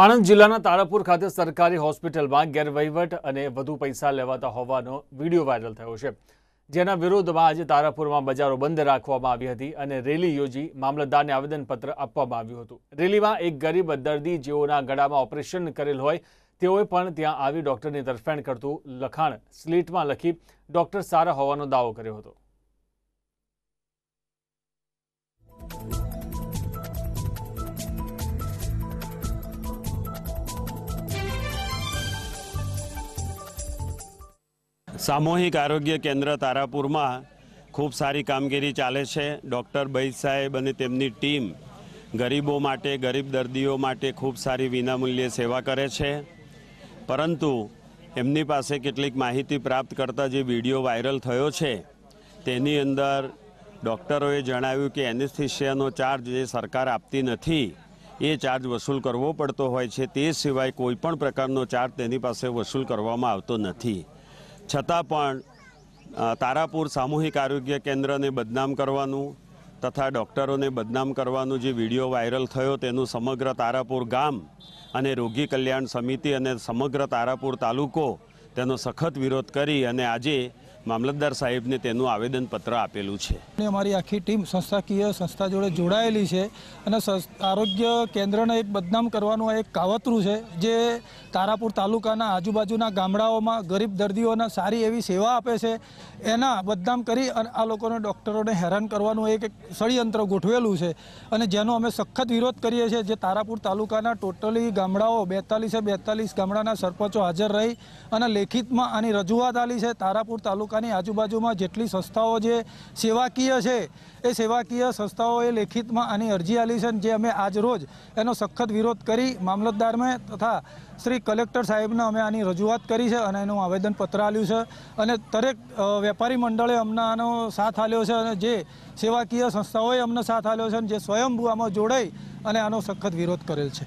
આણંદ જિલ્લાના તારાપુર ખાતે સરકારી હોસ્પિટલમાં ગેરવહીવટ અને વધુ પૈસા લેવાતા હોવાનો વિડીયો વાયરલ થયો છે જેના વિરોધમાં આજે તારાપુરમાં બજારો બંધ રાખવામાં આવી હતી અને રેલી યોજી મામલતદારને આવેદનપત્ર આપવામાં આવ્યું હતું રેલીમાં એક ગરીબ દર્દી જેઓના ગળામાં ઓપરેશન કરેલ હોય તેઓએ પણ ત્યાં આવી ડૉક્ટરની તરફેણ કરતું લખાણ સ્લીટમાં લખી ડૉક્ટર સારા હોવાનો દાવો કર્યો હતો સામૂહિક આરોગ્ય કેન્દ્ર તારાપુરમાં ખૂબ સારી કામગીરી ચાલે છે ડૉક્ટર બૈદ સાહેબ અને તેમની ટીમ ગરીબો માટે ગરીબ દર્દીઓ માટે ખૂબ સારી વિનામૂલ્યે સેવા કરે છે પરંતુ એમની પાસે કેટલીક માહિતી પ્રાપ્ત કરતા જે વિડીયો વાયરલ થયો છે તેની અંદર ડૉક્ટરોએ જણાવ્યું કે એનેસ્થિશિયાનો ચાર્જ જે સરકાર આપતી નથી એ ચાર્જ વસૂલ કરવો પડતો હોય છે તે સિવાય કોઈપણ પ્રકારનો ચાર્જ તેની પાસે વસૂલ કરવામાં આવતો નથી છતાં પણ તારાપુર સામૂહિક આરોગ્ય કેન્દ્રને બદનામ કરવાનું તથા ડૉક્ટરોને બદનામ કરવાનું જે વિડીયો વાયરલ થયો તેનું સમગ્ર તારાપુર ગામ અને રોગી કલ્યાણ સમિતિ અને સમગ્ર તારાપુર તાલુકો તેનો સખત વિરોધ કરી અને આજે મામલતદાર સાહેબને તેનું આવેદનપત્ર આપેલું છે અમારી આખી ટીમ સંસ્થાકીય સંસ્થા જોડે જોડાયેલી છે અને આરોગ્ય કેન્દ્રને એક બદનામ કરવાનું એક કાવતરું છે જે તારાપુર તાલુકાના આજુબાજુના ગામડાઓમાં ગરીબ દર્દીઓને સારી એવી સેવા આપે છે એના બદનામ કરી અને આ લોકોને ડૉક્ટરોને હેરાન કરવાનું એક ષડયંત્ર ગોઠવેલું છે અને જેનો અમે સખત વિરોધ કરીએ છીએ જે તારાપુર તાલુકાના ટોટલી ગામડાઓ બેતાલીસે બેતાલીસ ગામડાના સરપંચો હાજર રહી અને લેખિતમાં આની રજૂઆત આલી છે તારાપુર તાલુકા તાલુકાની આજુબાજુમાં જેટલી સંસ્થાઓ જે સેવાકીય છે એ સેવાકીય સંસ્થાઓએ લેખિતમાં આની અરજી આલી છે જે અમે આજ રોજ એનો સખત વિરોધ કરી મામલતદારને તથા શ્રી કલેક્ટર સાહેબને અમે આની રજૂઆત કરી છે અને એનું આવેદનપત્ર આપ્યું છે અને દરેક વેપારી મંડળે અમને આનો સાથ આપ્યો છે અને જે સેવાકીય સંસ્થાઓએ અમને સાથ આપ્યો છે જે સ્વયંભૂ આમાં જોડાઈ અને આનો સખત વિરોધ કરેલ છે